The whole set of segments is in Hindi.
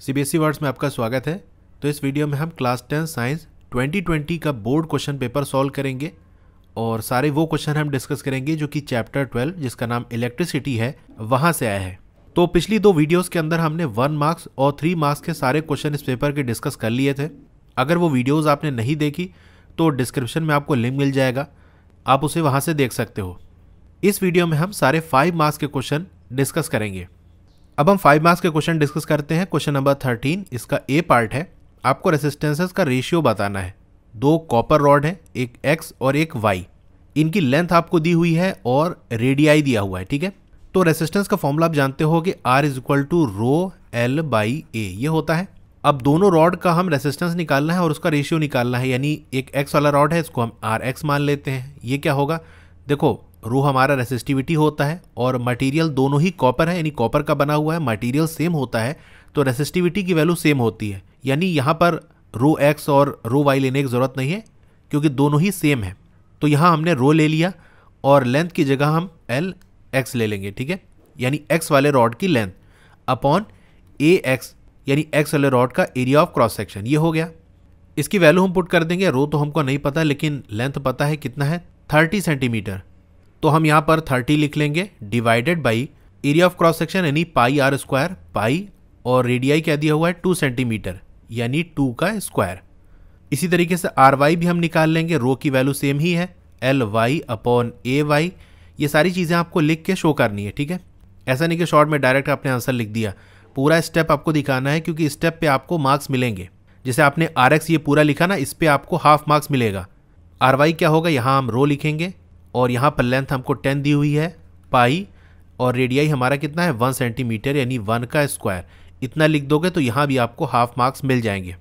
सीबीएसई वर्ड्स e में आपका स्वागत है तो इस वीडियो में हम क्लास टेन साइंस 2020 का बोर्ड क्वेश्चन पेपर सॉल्व करेंगे और सारे वो क्वेश्चन हम डिस्कस करेंगे जो कि चैप्टर 12 जिसका नाम इलेक्ट्रिसिटी है वहाँ से आया है तो पिछली दो वीडियोस के अंदर हमने वन मार्क्स और थ्री मार्क्स के सारे क्वेश्चन इस पेपर के डिस्कस कर लिए थे अगर वो वीडियोज़ आपने नहीं देखी तो डिस्क्रिप्शन में आपको लिंक मिल जाएगा आप उसे वहाँ से देख सकते हो इस वीडियो में हम सारे फाइव मार्क्स के क्वेश्चन डिस्कस करेंगे अब हम फाइव मार्क्स के क्वेश्चन डिस्कस करते हैं क्वेश्चन नंबर थर्टीन इसका ए पार्ट है आपको रेसिस्टेंसेस का रेशियो बताना है दो कॉपर रॉड है एक एक्स और एक वाई इनकी लेंथ आपको दी हुई है और रेडियाई दिया हुआ है ठीक है तो रेसिस्टेंस का फॉर्मूला आप जानते हो कि R is equal to rho L by A ये होता है अब दोनों रॉड का हम रेसिस्टेंस निकालना है और उसका रेशियो निकालना है यानी एक एक्स वाला रॉड है इसको हम आर एक्स मान लेते हैं ये क्या होगा देखो रो हमारा रेसिस्टिविटी होता है और मटेरियल दोनों ही कॉपर है यानी कॉपर का बना हुआ है मटेरियल सेम होता है तो रेसिस्टिविटी की वैल्यू सेम होती है यानी यहाँ पर रो एक्स और रो वाई लेने की ज़रूरत नहीं है क्योंकि दोनों ही सेम है तो यहाँ हमने रो ले लिया और लेंथ की जगह हम एल एक्स ले लेंगे ठीक है यानी एक्स वाले रॉड की लेंथ अपॉन ए एक्स यानी एक्स वाले रॉड का एरिया ऑफ क्रॉस सेक्शन ये हो गया इसकी वैल्यू हम पुट कर देंगे रो तो हमको नहीं पता लेकिन लेंथ पता है कितना है थर्टी सेंटीमीटर तो हम यहाँ पर थर्टी लिख लेंगे divided by area of cross section यानी पाई आर स्क्वायर पाई और रेडियाई क्या दिया हुआ है टू सेंटीमीटर यानी टू का स्क्वायर इसी तरीके से आर वाई भी हम निकाल लेंगे रो की वैल्यू सेम ही है L Y upon A Y ये सारी चीज़ें आपको लिख के शो करनी है ठीक है ऐसा नहीं कि शॉर्ट में डायरेक्ट आपने आंसर लिख दिया पूरा स्टेप आपको दिखाना है क्योंकि स्टेप पे आपको मार्क्स मिलेंगे जैसे आपने आर एक्स ये पूरा लिखा ना इस पर आपको हाफ मार्क्स मिलेगा आर वाई क्या होगा यहाँ हम रो लिखेंगे और यहाँ पर लेंथ हमको टेन दी हुई है पाई और रेडियाई हमारा कितना है वन सेंटीमीटर यानी वन का स्क्वायर इतना लिख दोगे तो यहाँ भी आपको हाफ मार्क्स मिल जाएंगे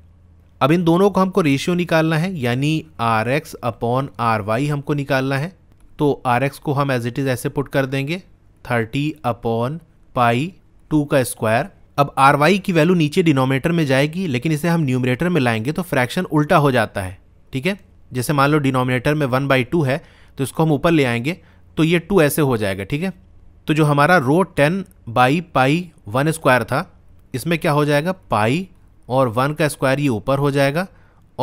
अब इन दोनों को हमको रेशियो निकालना है यानी R X upon R Y हमको निकालना है तो आर एक्स को हम एज इट इज़ ऐसे पुट कर देंगे थर्टी अपॉन पाई टू का स्क्वायर अब आर वाई की वैल्यू नीचे डिनोमिनेटर में जाएगी लेकिन इसे हम न्यूमिनेटर में लाएंगे तो फ्रैक्शन उल्टा हो जाता है ठीक है जैसे मान लो डिनोमिनेटर में वन बाई टू है तो इसको हम ऊपर ले आएंगे तो ये टू ऐसे हो जाएगा ठीक है तो जो हमारा rho ten by pi one square था इसमें क्या हो जाएगा पाई और वन का स्क्वायर ये ऊपर हो जाएगा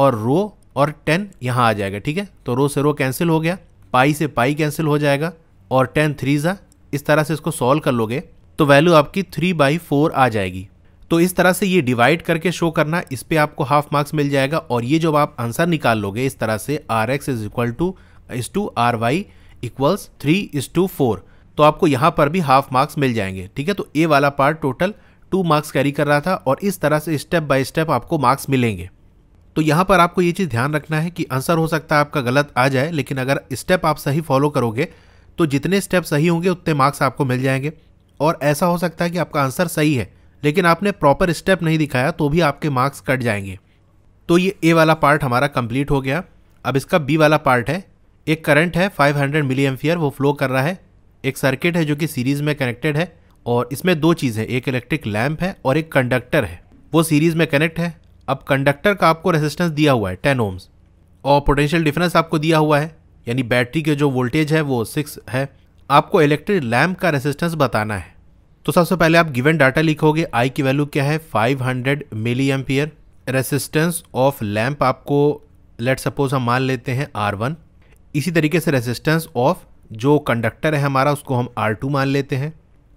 और रो और टेन यहाँ आ जाएगा ठीक है तो रो से रो कैंसिल हो गया पाई से पाई कैंसिल हो जाएगा और टेन थ्री ज़ा इस तरह से इसको सॉल्व कर लोगे तो वैल्यू आपकी थ्री बाई फोर आ जाएगी तो इस तरह से ये डिवाइड करके शो करना इस पर आपको हाफ मार्क्स मिल जाएगा और ये जब आप आंसर निकाल लोगे इस तरह से R X is equal to is to R Y equals three is to four तो आपको यहाँ पर भी हाफ मार्क्स मिल जाएंगे ठीक है तो ए वाला part total two marks carry कर रहा था और इस तरह से स्टेप बाय स्टेप आपको मार्क्स मिलेंगे तो यहाँ पर आपको ये चीज़ ध्यान रखना है कि आंसर हो सकता है आपका गलत आ जाए लेकिन अगर स्टेप आप सही फॉलो करोगे तो जितने स्टेप सही होंगे उतने मार्क्स आपको मिल जाएंगे और ऐसा हो सकता है कि आपका आंसर सही है लेकिन आपने प्रॉपर स्टेप नहीं दिखाया तो भी आपके मार्क्स कट जाएंगे तो ये ए वाला पार्ट हमारा कंप्लीट हो गया अब इसका बी वाला पार्ट है एक करंट है 500 हंड्रेड मिली एम्फियर वो फ्लो कर रहा है एक सर्किट है जो कि सीरीज में कनेक्टेड है और इसमें दो चीज़ है एक इलेक्ट्रिक लैम्प है और एक कंडक्टर है वो सीरीज में कनेक्ट है अब कंडक्टर का आपको रेजिस्टेंस दिया हुआ है टेन ओम्स और पोटेंशियल डिफरेंस आपको दिया हुआ है यानी बैटरी के जो वोल्टेज है वो सिक्स है आपको इलेक्ट्रिक लैम्प का रेजिस्टेंस बताना है तो सबसे पहले आप गिवन डाटा लिखोगे आई की वैल्यू क्या है 500 hundred milli ampere resistance of lamp आपको लेट सपोज हम मान लेते हैं आर वन इसी तरीके से रेजिस्टेंस ऑफ जो कंडक्टर है हमारा उसको हम आर टू मान लेते हैं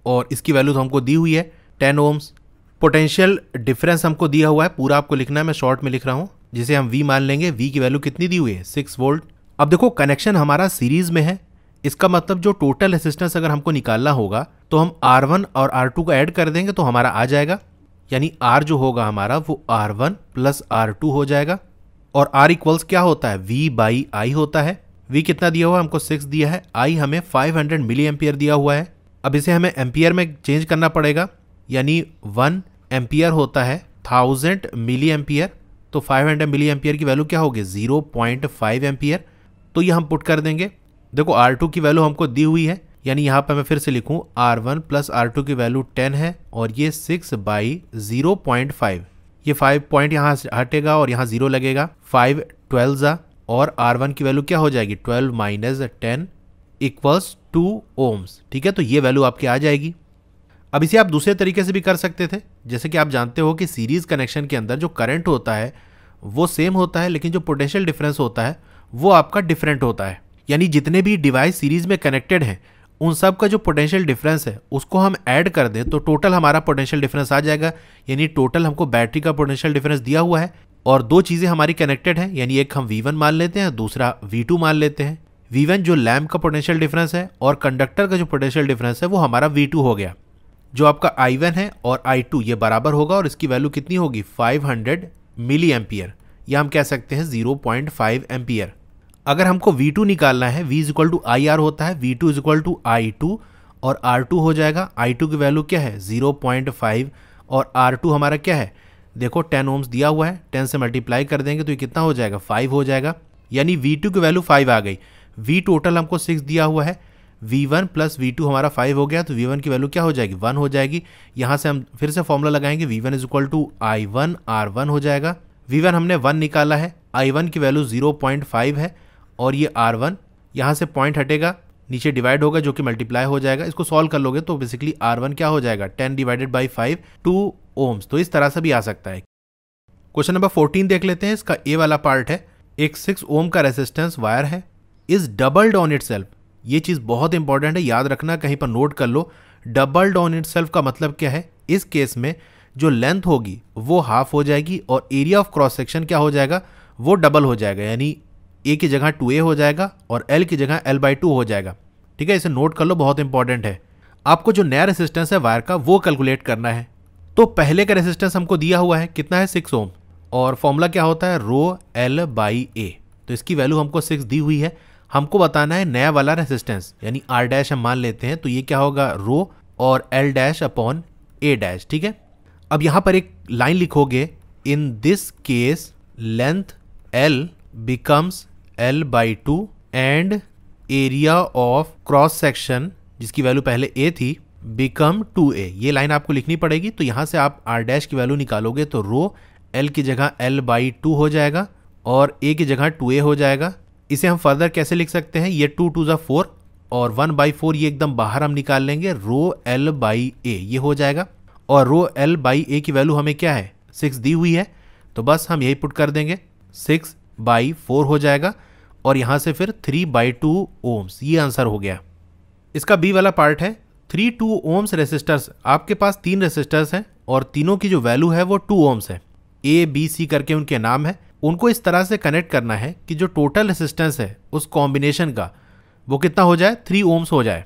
और इसकी वैल्यू तो हमको दी हुई है टेन ओम्स पोटेंशियल डिफरेंस हमको दिया हुआ है पूरा आपको लिखना है मैं शॉर्ट में लिख रहा हूँ जिसे हम वी मान लेंगे वी की वैल्यू कितनी दी हुई है सिक्स वोल्ट अब देखो कनेक्शन हमारा सीरीज में है इसका मतलब जो टोटल रेसिस्टेंस अगर हमको निकालना होगा तो हम वन और टू को ऐड कर देंगे तो हमारा आ जाएगा यानी आर जो होगा हमारा वो आर वन प्लस आर हो जाएगा और आर इक्वल्स क्या होता है वी बाई आई होता है वी कितना दिया हुआ हमको सिक्स दिया है आई हमें फाइव हंड्रेड मिली एम्पियर दिया हुआ है अब इसे हमें एम्पियर में चेंज करना पड़ेगा यानी वन एम्पियर होता है थाउजेंड मिली एम्पियर तो फाइव हंड्रेड मिली एम्पियर की वैल्यू क्या होगी जीरो पॉइंट फाइव एम्पियर तो ये हम पुट कर देंगे देखो आर टू की वैल्यू हमको दी हुई है यानी यहाँ पर मैं फिर से लिखूँ R one plus R two की वैल्यू टेन है और ये six by zero point five ये फाइव पॉइंट यहाँ हटेगा और यहाँ ज़ीरो लगेगा फाइव ट्वेल्व ज़ा और आर वन की वैल्यू क्या हो जाएगी twelve minus ten equals two ohms ठीक है तो ये वैल्यू आपकी आ जाएगी अब इसे आप दूसरे तरीके से भी कर सकते थे जैसे कि आप जानते हो कि सीरीज कनेक्शन के अंदर जो करंट होता है वो सेम होता है लेकिन जो पोटेंशियल डिफरेंस होता है वो आपका डिफरेंट होता है यानी जितने भी डिवाइस सीरीज में कनेक्टेड हैं उन सब का जो पोटेंशियल डिफरेंस है उसको हम ऐड कर दें तो टोटल हमारा पोटेंशियल डिफरेंस आ जाएगा यानी टोटल हमको बैटरी का पोटेंशियल डिफरेंस दिया हुआ है और दो चीज़ें हमारी कनेक्टेड हैं यानी एक हम V1 मान लेते हैं दूसरा V2 मान लेते हैं V1 जो लैम्प का पोटेंशियल डिफरेंस है और कंडक्टर का जो पोटेंशियल डिफरेंस है वो हमारा V2 हो गया जो आपका I1 है और I2 ये बराबर होगा और इसकी वैल्यू कितनी होगी 500 मिली एम्पियर या हम कह सकते हैं 0.5 एम्पियर अगर हमको V2 निकालना है V is equal to I R होता है V2 is equal to I two और R2 हो जाएगा I2 की वैल्यू क्या है 0.5 और R2 हमारा क्या है देखो टेन ओम्स दिया हुआ है टेन से मल्टीप्लाई कर देंगे तो ये कितना हो जाएगा फाइव हो जाएगा यानी वी टू की वैल्यू फाइव आ गई वी टोटल हमको सिक्स दिया हुआ है V one plus V two हमारा फाइव हो गया तो वी वन की वैल्यू क्या हो जाएगी वन हो जाएगी यहाँ से हम फिर से फॉर्मूला लगाएंगे V one is equal to I one R one हो जाएगा वी वन हमने वन निकाला है आई वन की वैल्यू जीरो पॉइंट फाइव है और ये आर वन यहाँ से पॉइंट हटेगा नीचे डिवाइड होगा जो कि मल्टीप्लाई हो जाएगा इसको सॉल्व कर लोगे तो बेसिकली आर वन क्या हो जाएगा ten divided by five two ohms तो इस तरह से भी आ सकता है क्वेश्चन नंबर फोर्टीन देख लेते हैं इसका ए वाला पार्ट है एक सिक्स ओम का रेसिस्टेंस वायर है is doubled on itself ये चीज़ बहुत इंपॉर्टेंट है याद रखना कहीं पर नोट कर लो डबल्ड ऑन इट सेल्फ का मतलब क्या है इस केस में जो लेंथ होगी वो हाफ हो जाएगी और एरिया ऑफ क्रॉस सेक्शन क्या हो जाएगा वो डबल हो जाएगा यानी ए की जगह टू ए हो जाएगा और एल की जगह एल बाई टू हो जाएगा ठीक है इसे नोट कर लो बहुत इंपॉर्टेंट है आपको जो नया रेसिस्टेंस है वायर का वो कैलकुलेट करना है तो पहले का रेसिस्टेंस हमको दिया हुआ है कितना है सिक्स ओम और फॉर्मूला क्या होता है रो एल बाई ए तो इसकी वैल्यू हमको सिक्स दी हुई है हमको बताना है नया वाला रेसिस्टेंस यानी आर डैश हम मान लेते हैं तो ये क्या होगा रो और L dash upon A dash ठीक है अब यहाँ पर एक लाइन लिखोगे in this case length L becomes L by 2 and area of cross section जिसकी वैल्यू पहले A थी बिकम 2A ये लाइन आपको लिखनी पड़ेगी तो यहाँ से आप R डैश की वैल्यू निकालोगे तो रो L की जगह L बाई टू हो जाएगा और A की जगह 2A हो जाएगा इसे हम फर्दर कैसे लिख सकते हैं ये टू टू ज़ा फोर और वन बाई फोर ये एकदम बाहर हम निकाल लेंगे रो एल बाई ए ये हो जाएगा और रो एल बाई ए की वैल्यू हमें क्या है सिक्स दी हुई है तो बस हम यही पुट कर देंगे सिक्स बाई फोर हो जाएगा और यहाँ से फिर थ्री बाई टू ओम्स ये आंसर हो गया इसका बी वाला पार्ट है थ्री टू ओम्स रेसिस्टर्स आपके पास तीन रेसिस्टर्स हैं और तीनों की जो वैल्यू है वो टू ओम्स है ए बी सी करके उनके नाम है उनको इस तरह से कनेक्ट करना है कि जो टोटल रेसिस्टेंस है उस कॉम्बिनेशन का वो कितना हो जाए थ्री ओम्स हो जाए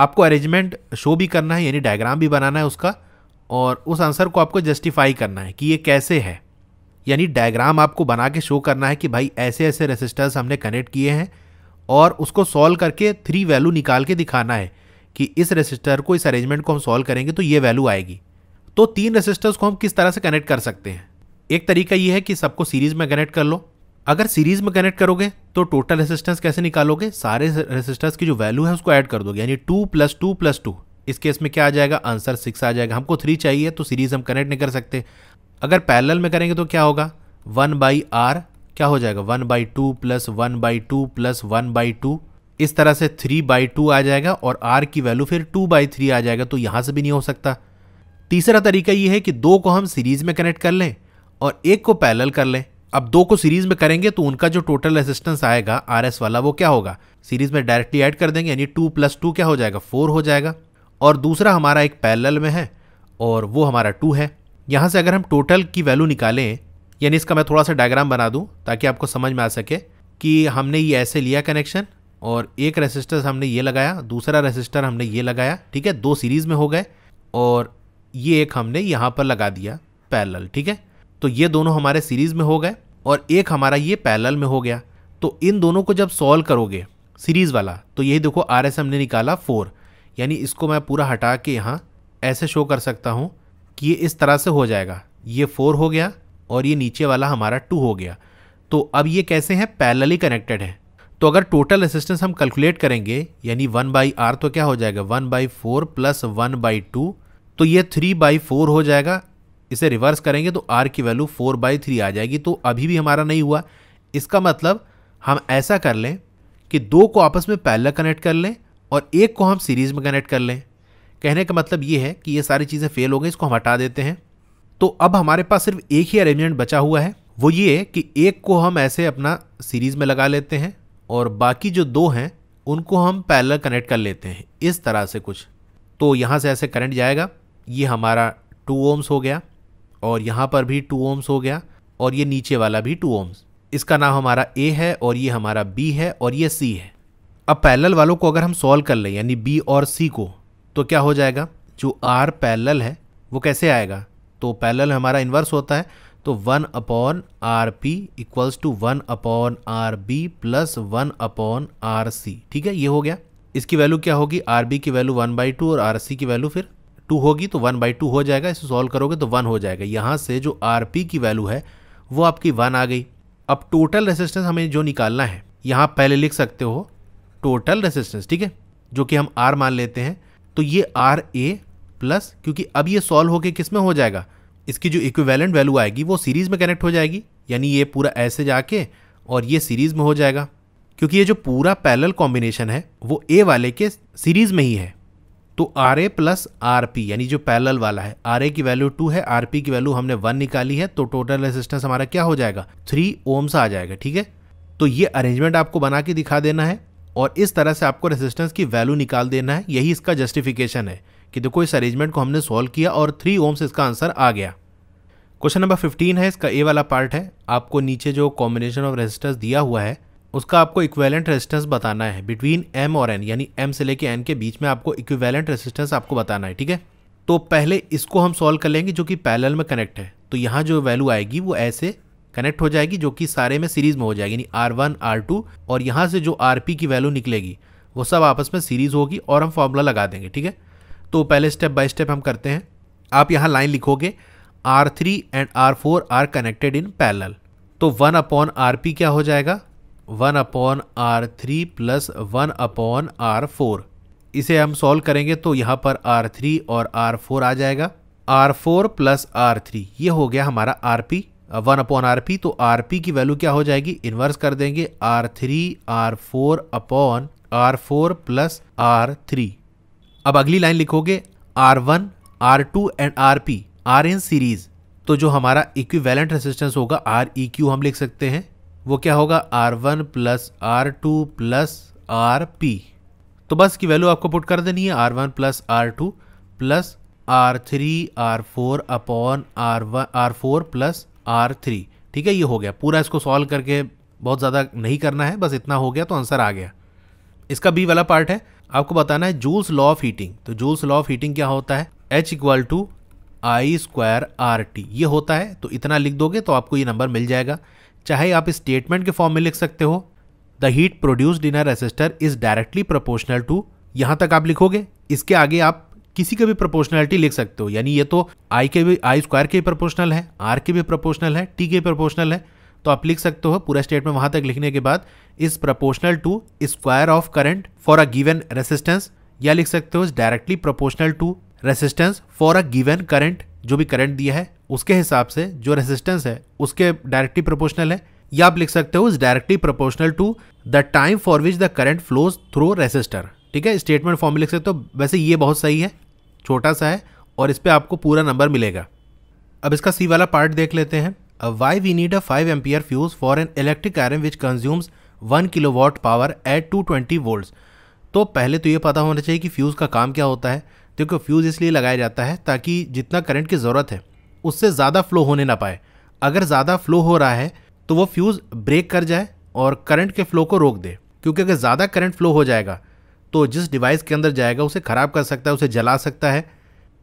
आपको अरेंजमेंट शो भी करना है यानी डायग्राम भी बनाना है उसका और उस आंसर को आपको जस्टिफाई करना है कि ये कैसे है यानी डायग्राम आपको बना के शो करना है कि भाई ऐसे ऐसे रेसिस्टर्स हमने कनेक्ट किए हैं और उसको सॉल्व करके थ्री वैल्यू निकाल के दिखाना है कि इस रेसिस्टर को इस अरेंजमेंट को हम सॉल्व करेंगे तो ये वैल्यू आएगी तो तीन रेसिस्टर्स को हम किस तरह से कनेक्ट कर सकते हैं एक तरीका ये है कि सबको सीरीज में कनेक्ट कर लो अगर सीरीज में कनेक्ट करोगे तो टोटल रेसिस्टेंस कैसे निकालोगे सारे रेसिस्टर्स की जो वैल्यू है उसको ऐड कर दोगे यानी two plus two plus two इस केस में क्या आ जाएगा आंसर सिक्स आ जाएगा हमको थ्री चाहिए तो सीरीज हम कनेक्ट नहीं कर सकते अगर पैरेलल में करेंगे तो क्या होगा वन बाई आर क्या हो जाएगा one by two plus one by two plus one by two इस तरह से थ्री बाई टू आ जाएगा और आर की वैल्यू फिर टू बाई थ्री आ जाएगा तो यहाँ से भी नहीं हो सकता तीसरा तरीका ये है कि दो को हम सीरीज में कनेक्ट कर लें और एक को पैरेलल कर लें अब दो को सीरीज में करेंगे तो उनका जो टोटल रेजिस्टेंस आएगा आर एस वाला वो क्या होगा सीरीज में डायरेक्टली ऐड कर देंगे यानी टू प्लस टू क्या हो जाएगा फोर हो जाएगा और दूसरा हमारा एक पैरेलल में है और वो हमारा टू है यहाँ से अगर हम टोटल की वैल्यू निकालें यानी इसका मैं थोड़ा सा डायग्राम बना दूँ ताकि आपको समझ में आ सके कि हमने ये ऐसे लिया कनेक्शन और एक रेसिस्टर हमने ये लगाया दूसरा रेसिस्टर हमने ये लगाया ठीक है दो सीरीज़ में हो गए और ये एक हमने यहाँ पर लगा दिया पैरल ठीक है तो ये दोनों हमारे सीरीज़ में हो गए और एक हमारा ये पैरल में हो गया तो इन दोनों को जब सॉल्व करोगे सीरीज़ वाला तो यही देखो आर एस हमने निकाला फोर यानी इसको मैं पूरा हटा के यहाँ ऐसे शो कर सकता हूँ कि ये इस तरह से हो जाएगा ये फोर हो गया और ये नीचे वाला हमारा टू हो गया तो अब ये कैसे हैं पैरेलली कनेक्टेड हैं तो अगर टोटल असिस्टेंस हम कैलकुलेट करेंगे यानी वन बाई आर तो क्या हो जाएगा one by four plus one by two तो ये थ्री बाई फोर हो जाएगा इसे रिवर्स करेंगे तो आर की वैल्यू फोर बाई थ्री आ जाएगी तो अभी भी हमारा नहीं हुआ इसका मतलब हम ऐसा कर लें कि दो को आपस में पैरेलल कनेक्ट कर लें और एक को हम सीरीज में कनेक्ट कर लें कहने का मतलब ये है कि ये सारी चीज़ें फेल हो गई इसको हम हटा देते हैं तो अब हमारे पास सिर्फ एक ही अरेंजमेंट बचा हुआ है वो ये कि एक को हम ऐसे अपना सीरीज़ में लगा लेते हैं और बाकी जो दो हैं उनको हम पैरल कनेक्ट कर लेते हैं इस तरह से कुछ तो यहाँ से ऐसे करंट जाएगा ये हमारा टू ओम्स हो गया और यहाँ पर भी टू ओम्स हो गया और ये नीचे वाला भी टू ओम्स इसका नाम हमारा ए है और ये हमारा बी है और ये सी है अब पैरल वालों को अगर हम सॉल्व कर लें यानी बी और सी को तो क्या हो जाएगा जो आर पैरल है वो कैसे आएगा तो पैरल हमारा इन्वर्स होता है तो one upon R P equals to one upon R B plus one upon R C ठीक है ये हो गया इसकी वैल्यू क्या होगी आर बी की वैल्यू वन बाई टू और आर सी की वैल्यू फिर टू होगी तो वन बाई टू हो जाएगा इसे सॉल्व करोगे तो वन हो जाएगा यहाँ से जो आर पी की वैल्यू है वो आपकी वन आ गई अब टोटल रेसिस्टेंस हमें जो निकालना है यहाँ पहले लिख सकते हो टोटल रेसिस्टेंस ठीक है जो कि हम आर मान लेते हैं तो ये आर ए प्लस क्योंकि अब ये सॉल्व होके किस में हो जाएगा इसकी जो इक्विवेलेंट वैल्यू आएगी वो सीरीज में कनेक्ट हो जाएगी यानी ये पूरा ऐसे जाके और ये सीरीज में हो जाएगा क्योंकि ये जो पूरा पैरेलल कॉम्बिनेशन है वो ए वाले के सीरीज में ही है तो R A plus R P यानी जो पैरेलल वाला है आर ए की वैल्यू टू है आर पी की वैल्यू हमने वन निकाली है तो टोटल रेसिस्टेंस हमारा क्या हो जाएगा थ्री ओम्स आ जाएगा ठीक है तो ये अरेंजमेंट आपको बना के दिखा देना है और इस तरह से आपको रेजिस्टेंस की वैल्यू निकाल देना है यही इसका जस्टिफिकेशन है कि देखो इस अरेंजमेंट को हमने सॉल्व किया और थ्री ओम्स इसका आंसर आ गया क्वेश्चन नंबर फिफ्टीन है इसका ए वाला पार्ट है आपको नीचे जो कॉम्बिनेशन ऑफ रेजिस्टेंस दिया हुआ है उसका आपको इक्वेलेंट रेजिस्टेंस बताना है बिटवीन एम और एन यानी एम से लेके एन के बीच में आपको इक्वेलेंट रेजिस्टेंस आपको बताना है ठीक है तो पहले इसको हम सॉल्व कर लेंगे जो कि पैरेलल में कनेक्ट है तो यहाँ जो वैल्यू आएगी वो ऐसे कनेक्ट हो जाएगी जो कि सारे में सीरीज में हो जाएगी यानी आर वन आर टू और यहाँ से जो आर पी की वैल्यू निकलेगी वो सब आपस में सीरीज होगी और हम फॉर्मूला लगा देंगे ठीक है तो पहले स्टेप बाय स्टेप हम करते हैं आप यहाँ लाइन लिखोगे R three and R four are connected in parallel तो वन अपॉन आर पी क्या हो जाएगा one upon R three plus one upon R four इसे हम सॉल्व करेंगे तो यहाँ पर आर थ्री और आर फोर आ जाएगा R four plus R three ये हो गया हमारा R P one upon R P तो आर पी की वैल्यू क्या हो जाएगी इन्वर्स कर देंगे are three R four upon R four plus R three अब अगली लाइन लिखोगे R one R two and R P are in series तो जो हमारा इक्विवेलेंट रेसिस्टेंस होगा आर ई क्यू हम लिख सकते हैं वो क्या होगा R one plus R two plus R P तो बस की वैल्यू आपको पुट कर देनी है R one plus R two plus R three R four upon R one are four plus R three ठीक है ये हो गया पूरा इसको सॉल्व करके बहुत ज़्यादा नहीं करना है बस इतना हो गया तो आंसर आ गया इसका बी वाला पार्ट है आपको बताना है जूल्स लॉ ऑफ हीटिंग तो जूल्स लॉ ऑफ हीटिंग क्या होता है H equal to I square R T ये होता है तो इतना लिख दोगे तो आपको ये नंबर मिल जाएगा चाहे आप इस स्टेटमेंट के फॉर्म में लिख सकते हो the heat produced in a resistor is directly proportional to यहाँ तक आप लिखोगे इसके आगे आप किसी का भी प्रोपोर्शनैलिटी लिख सकते हो यानी ये तो आई के भी आई स्क्वायर के प्रोपोर्शनल है आर के भी प्रोपोर्शनल है टी के भी प्रोपोर्शनल है तो आप लिख सकते हो पूरा स्टेटमेंट वहां तक लिखने के बाद is proportional to square of current for a given resistance या लिख सकते हो directly proportional to resistance for a given current जो भी करंट दिया है उसके हिसाब से जो रेसिस्टेंस है उसके डायरेक्टली प्रोपोर्शनल है या आप लिख सकते हो is directly proportional to the time for which the current flows through resistor ठीक है स्टेटमेंट फॉर्म में लिख सकते हो वैसे ये बहुत सही है छोटा सा है और इस पर आपको पूरा नंबर मिलेगा अब इसका सी वाला पार्ट देख लेते हैं why we need a five ampere fuse for an electric iron which consumes one kilo watt power at two twenty volts तो पहले तो ये पता होना चाहिए कि फ्यूज़ का काम क्या होता है देखो फ्यूज़ इसलिए लगाया जाता है ताकि जितना करंट की ज़रूरत है उससे ज़्यादा फ्लो होने ना पाए अगर ज़्यादा फ्लो हो रहा है तो वो फ्यूज़ ब्रेक कर जाए और करंट के फ्लो को रोक दे क्योंकि अगर ज़्यादा करंट फ्लो हो जाएगा तो जिस डिवाइस के अंदर जाएगा उसे ख़राब कर सकता है उसे जला सकता है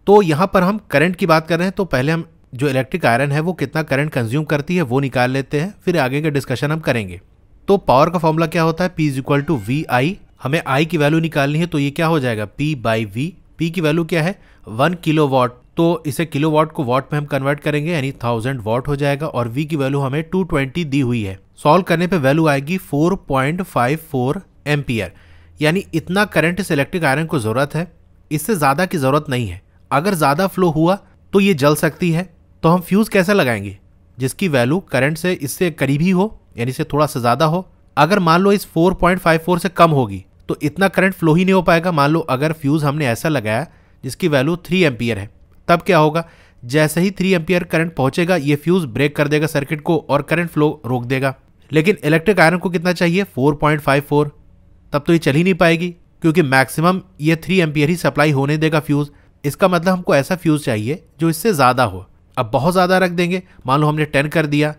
तो यहाँ पर हम करंट की बात कर रहे हैं तो पहले हम जो इलेक्ट्रिक आयरन है वो कितना करंट कंज्यूम करती है वो निकाल लेते हैं फिर आगे का डिस्कशन हम करेंगे तो पावर का फॉर्मूला क्या होता है P is equal to V I हमें आई की वैल्यू निकालनी है तो ये क्या हो जाएगा पी बाई वी पी की वैल्यू क्या है वन किलो वॉट तो इसे किलो वॉट को वॉट में हम कन्वर्ट करेंगे यानी थाउजेंड वॉट हो जाएगा और वी की वैल्यू हमें टू ट्वेंटी दी हुई है सॉल्व करने पर वैल्यू आएगी four point five four ampere यानी इतना करंट इस इलेक्ट्रिक आयरन को ज़रूरत है इससे ज़्यादा की ज़रूरत नहीं है अगर ज़्यादा फ्लो हुआ तो ये जल सकती है तो हम फ्यूज़ कैसे लगाएंगे जिसकी वैल्यू करंट से इससे करीब ही हो यानी इसे थोड़ा सा ज़्यादा हो अगर मान लो इस 4.54 से कम होगी तो इतना करंट फ्लो ही नहीं हो पाएगा मान लो अगर फ्यूज़ हमने ऐसा लगाया जिसकी वैल्यू थ्री एम्पियर है तब क्या होगा जैसे ही थ्री एम्पियर करंट पहुंचेगा ये फ्यूज़ ब्रेक कर देगा सर्किट को और करंट फ्लो रोक देगा लेकिन इलेक्ट्रिक आयरन को कितना चाहिए तब तो ये चल ही नहीं पाएगी क्योंकि मैक्सिमम ये थ्री एम्पियर ही सप्लाई होने देगा फ्यूज़ इसका मतलब हमको ऐसा फ्यूज़ चाहिए जो इससे ज़्यादा हो अब बहुत ज़्यादा रख देंगे मान लो हमने टेन कर दिया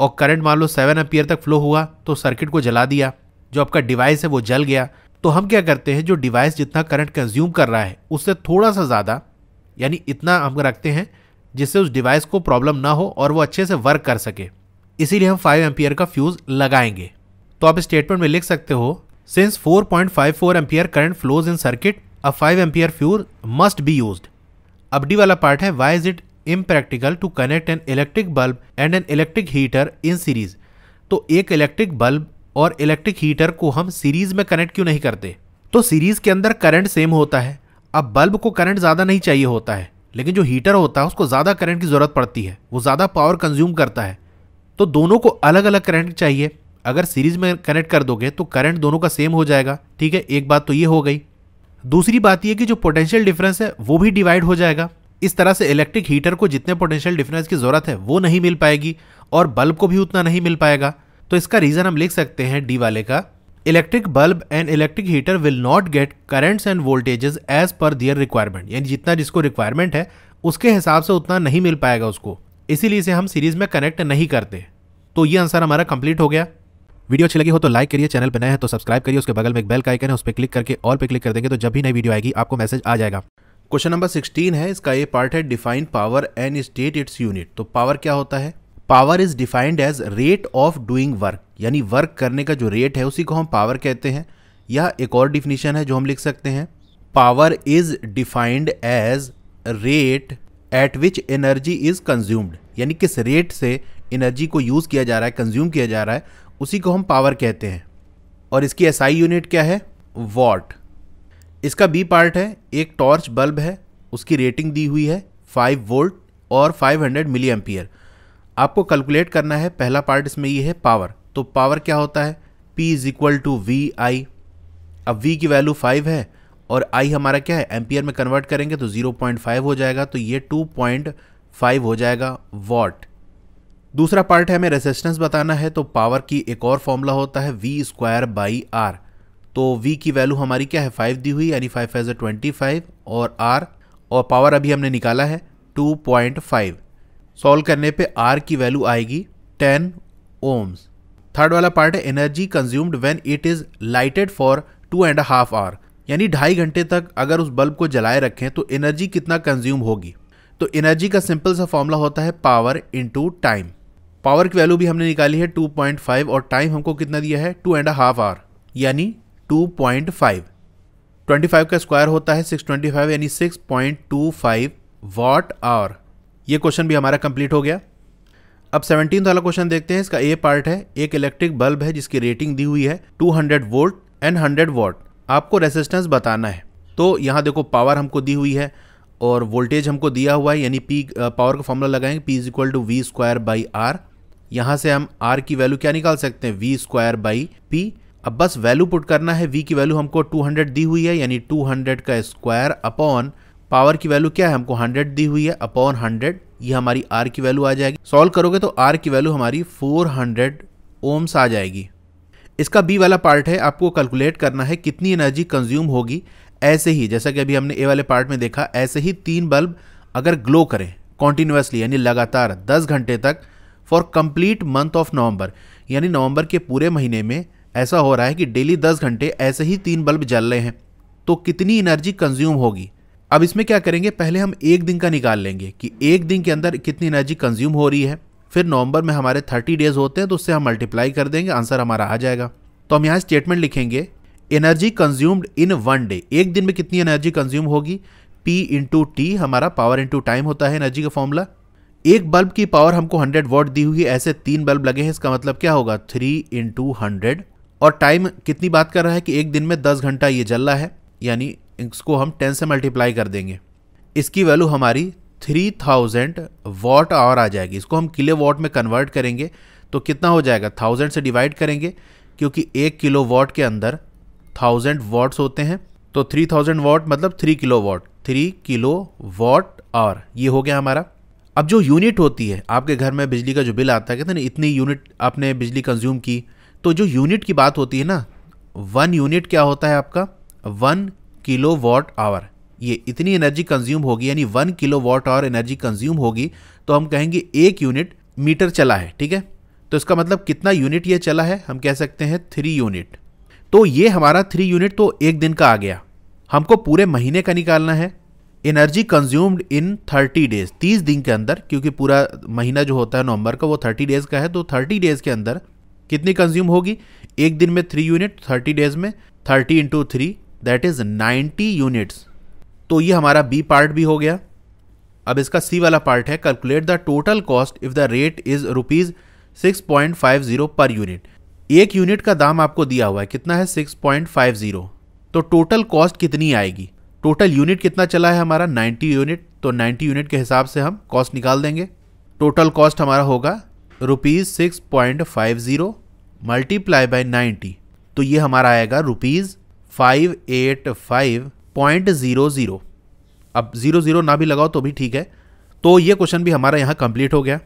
और करंट मान लो सेवन एम्पियर तक फ्लो हुआ तो सर्किट को जला दिया जो आपका डिवाइस है वो जल गया तो हम क्या करते हैं जो डिवाइस जितना करंट कंज्यूम कर रहा है उससे थोड़ा सा ज़्यादा यानी इतना हम रखते हैं जिससे उस डिवाइस को प्रॉब्लम ना हो और वो अच्छे से वर्क कर सके इसीलिए हम फाइव एम्पियर का फ्यूज़ लगाएंगे तो आप स्टेटमेंट में लिख सकते हो Since 4.54 ampere current flows in circuit a 5 ampere fuse must be use अब डी वाला पार्ट है why is it impractical to connect an electric bulb and an electric heater in series तो एक इलेक्ट्रिक बल्ब और इलेक्ट्रिक हीटर को हम सीरीज में कनेक्ट क्यों नहीं करते तो सीरीज के अंदर करंट सेम होता है अब बल्ब को करंट ज़्यादा नहीं चाहिए होता है लेकिन जो हीटर होता है उसको ज़्यादा करंट की ज़रूरत पड़ती है वो ज़्यादा पावर कंज्यूम करता है तो दोनों को अलग अलग करंट चाहिए अगर सीरीज में कनेक्ट कर दोगे तो करंट दोनों का सेम हो जाएगा ठीक है एक बात तो ये हो गई दूसरी बात यह कि जो पोटेंशियल डिफरेंस है वो भी डिवाइड हो जाएगा इस तरह से इलेक्ट्रिक हीटर को जितने पोटेंशियल डिफरेंस की ज़रूरत है वो नहीं मिल पाएगी और बल्ब को भी उतना नहीं मिल पाएगा तो इसका रीज़न हम लिख सकते हैं डी वाले का electric bulb and electric heater will not get currents and voltages as per their requirement यानी जितना जिसको रिक्वायरमेंट है उसके हिसाब से उतना नहीं मिल पाएगा उसको इसीलिए इसे हम सीरीज में कनेक्ट नहीं करते तो ये आंसर हमारा कंप्लीट हो गया वीडियो अच्छी लगी हो तो लाइक करिए चैनल पर नए हैं तो सब्सक्राइब करिए उसके बगल में एक बेल का आइकन है उस पर क्लिक करके ऑल पर क्लिक कर देंगे तो जब भी नई वीडियो आएगी आपको मैसेज आ जाएगा क्वेश्चन नंबर 16 है इसका ये पार्ट है define power and state its unit तो पावर क्या होता है power is defined as rate of doing work यानी वर्क करने का जो रेट है उसी को हम पावर कहते हैं या एक और डिफिनीशन है जो हम लिख सकते हैं power is defined as rate at which energy is consumed यानी किस रेट से एनर्जी को यूज़ किया जा रहा है कंज्यूम किया जा रहा है उसी को हम पावर कहते हैं और इसकी एस आई यूनिट क्या है वॉट इसका बी पार्ट है एक टॉर्च बल्ब है उसकी रेटिंग दी हुई है 5 वोल्ट और 500 हंड्रेड मिली एम्पियर आपको कैलकुलेट करना है पहला पार्ट इसमें ये है पावर तो पावर क्या होता है P is equal to V I अब V की वैल्यू 5 है और I हमारा क्या है एम्पियर में कन्वर्ट करेंगे तो 0.5 हो जाएगा तो ये 2.5 हो जाएगा वॉट दूसरा पार्ट है हमें रेजिस्टेंस बताना है तो पावर की एक और फॉर्मूला होता है वी स्क्वायर बाई आर तो वी की वैल्यू हमारी क्या है फाइव दी हुई यानी फाइव फाइव ट्वेंटी फाइव और आर और पावर अभी हमने निकाला है टू पॉइंट फाइव सॉल्व करने पे आर की वैल्यू आएगी टेन ओम्स थर्ड वाला पार्ट है energy consumed when it is lighted for two and half hour यानी ढाई घंटे तक अगर उस बल्ब को जलाए रखें तो एनर्जी कितना कंज्यूम होगी तो एनर्जी का सिंपल सा फॉर्मूला होता है पावर इंटू टाइम पावर की वैल्यू भी हमने निकाली है 2.5 और टाइम हमको कितना दिया है टू एंड हाफ आवर यानी 2.5 25 का स्क्वायर होता है 625 यानी 6.25 वॉट आवर ये क्वेश्चन भी हमारा कंप्लीट हो गया अब सेवनटीन वाला क्वेश्चन देखते हैं इसका ए पार्ट है एक इलेक्ट्रिक बल्ब है जिसकी रेटिंग दी हुई है 200 वोल्ट एंड 100 वॉट आपको रेसिस्टेंस बताना है तो यहाँ देखो पावर हमको दी हुई है और वोल्टेज हमको दिया हुआ है यानी पी पावर का फॉर्मूला लगाएंगे P is equal to V square by R यहाँ से हम आर की वैल्यू क्या निकाल सकते हैं वी स्क्वायर बाई पी अब बस वैल्यू पुट करना है वी की वैल्यू हमको 200 दी हुई है यानी 200 का स्क्वायर अपॉन पावर की वैल्यू क्या है हमको 100 दी हुई है अपॉन 100 ये हमारी आर की वैल्यू आ जाएगी सॉल्व करोगे तो आर की वैल्यू हमारी 400 ओम्स आ जाएगी इसका बी वाला पार्ट है आपको कैलकुलेट करना है कितनी एनर्जी कंज्यूम होगी ऐसे ही जैसा कि अभी हमने ए वाले पार्ट में देखा ऐसे ही तीन बल्ब अगर ग्लो करें कॉन्टिन्यूसली यानी लगातार दस घंटे तक for complete month of November यानी नवंबर के पूरे महीने में ऐसा हो रहा है कि डेली दस घंटे ऐसे ही तीन बल्ब जल रहे हैं तो कितनी एनर्जी कंज्यूम होगी अब इसमें क्या करेंगे पहले हम एक दिन का निकाल लेंगे कि एक दिन के अंदर कितनी एनर्जी कंज्यूम हो रही है फिर नवंबर में हमारे थर्टी डेज होते हैं तो उससे हम मल्टीप्लाई कर देंगे आंसर हमारा आ जाएगा तो हम यहाँ स्टेटमेंट लिखेंगे energy consumed in one day एक दिन में कितनी एनर्जी कंज्यूम होगी पी इंटू टी हमारा पावर इंटू टाइम होता है एनर्जी का फॉर्मूला एक बल्ब की पावर हमको 100 वॉट दी हुई है ऐसे तीन बल्ब लगे हैं इसका मतलब क्या होगा थ्री इंटू हंड्रेड और टाइम कितनी बात कर रहा है कि एक दिन में दस घंटा ये जल रहा है यानी इसको हम टेन से मल्टीप्लाई कर देंगे इसकी वैल्यू हमारी थ्री थाउजेंड वॉट आवर आ जाएगी इसको हम किलो वॉट में कन्वर्ट करेंगे तो कितना हो जाएगा थाउजेंड से डिवाइड करेंगे क्योंकि एक किलो वॉट के अंदर थाउजेंड वॉट्स होते हैं तो थ्री थाउजेंड वॉट मतलब three kilo watt three kilo watt hour ये हो गया हमारा अब जो यूनिट होती है आपके घर में बिजली का जो बिल आता है कहते हैं ना इतनी यूनिट आपने बिजली कंज्यूम की तो जो यूनिट की बात होती है ना वन यूनिट क्या होता है आपका वन किलो वॉट आवर ये इतनी एनर्जी कंज्यूम होगी यानी one kilo watt hour energy consume होगी तो हम कहेंगे एक यूनिट मीटर चला है ठीक है तो इसका मतलब कितना यूनिट ये चला है हम कह सकते हैं थ्री यूनिट तो ये हमारा थ्री यूनिट तो एक दिन का आ गया हमको पूरे महीने का निकालना है एनर्जी कंज्यूम्ड इन 30 डेज 30 दिन के अंदर क्योंकि पूरा महीना जो होता है नवंबर का वो 30 डेज का है तो 30 डेज के अंदर कितनी कंज्यूम होगी एक दिन में थ्री यूनिट 30 डेज में 30 into three that is 90 units तो ये हमारा बी पार्ट भी हो गया अब इसका सी वाला पार्ट है calculate the total cost if the rate is rupees six point five zero per unit एक यूनिट का दाम आपको दिया हुआ है कितना है सिक्स पॉइंट फाइव जीरो तो टोटल कॉस्ट कितनी आएगी टोटल यूनिट कितना चला है हमारा 90 यूनिट तो 90 यूनिट के हिसाब से हम कॉस्ट निकाल देंगे टोटल कॉस्ट हमारा होगा rupees six point five zero multiply by ninety तो ये हमारा आएगा rupees five eight five point zero zero अब ज़ीरो ज़ीरो ना भी लगाओ तो भी ठीक है तो ये क्वेश्चन भी हमारा यहाँ कंप्लीट हो गया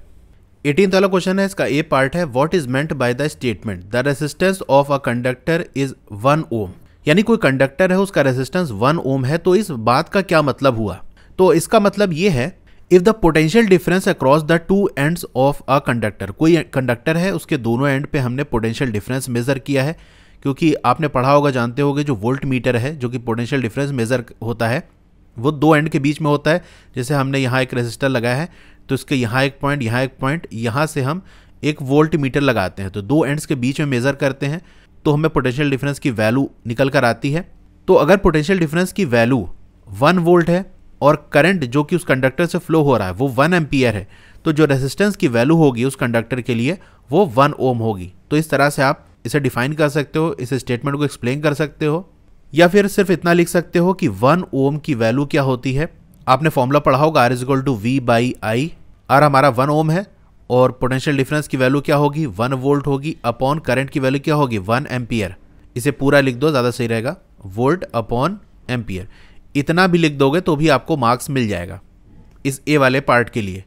एटीन वाला क्वेश्चन है इसका ए पार्ट है what is meant by the statement the resistance of a conductor is one ohm यानी कोई कंडक्टर है उसका रेजिस्टेंस वन ओम है तो इस बात का क्या मतलब हुआ तो इसका मतलब ये है if the potential difference across the two ends of a conductor कोई कंडक्टर है उसके दोनों एंड पे हमने पोटेंशियल डिफरेंस मेजर किया है क्योंकि आपने पढ़ा होगा जानते होगे जो वोल्ट मीटर है जो कि पोटेंशियल डिफरेंस मेजर होता है वो दो एंड के बीच में होता है जैसे हमने यहाँ एक रेजिस्टर लगाया है तो इसके यहाँ एक पॉइंट यहाँ एक पॉइंट यहाँ से हम एक वोल्ट मीटर लगाते हैं तो दो एंड्स के बीच में मेज़र करते हैं तो हमें पोटेंशियल डिफरेंस की वैल्यू निकल कर आती है तो अगर पोटेंशियल डिफरेंस की वैल्यू वन वोल्ट है और करंट जो कि उस कंडक्टर से फ्लो हो रहा है वो वन एम्पियर है तो जो रेजिस्टेंस की वैल्यू होगी उस कंडक्टर के लिए वो वन ओम होगी तो इस तरह से आप इसे डिफाइन कर सकते हो इस स्टेटमेंट को एक्सप्लेन कर सकते हो या फिर सिर्फ इतना लिख सकते हो कि वन ओम की वैल्यू क्या होती है आपने फॉर्मूला पढ़ा होगा R is equal to V by I R हमारा वन ओम है और पोटेंशियल डिफरेंस की वैल्यू क्या होगी वन वोल्ट होगी अपॉन करंट की वैल्यू क्या होगी वन एम्पियर इसे पूरा लिख दो ज़्यादा सही रहेगा वोल्ट अपॉन एम्पियर इतना भी लिख दोगे तो भी आपको मार्क्स मिल जाएगा इस ए वाले पार्ट के लिए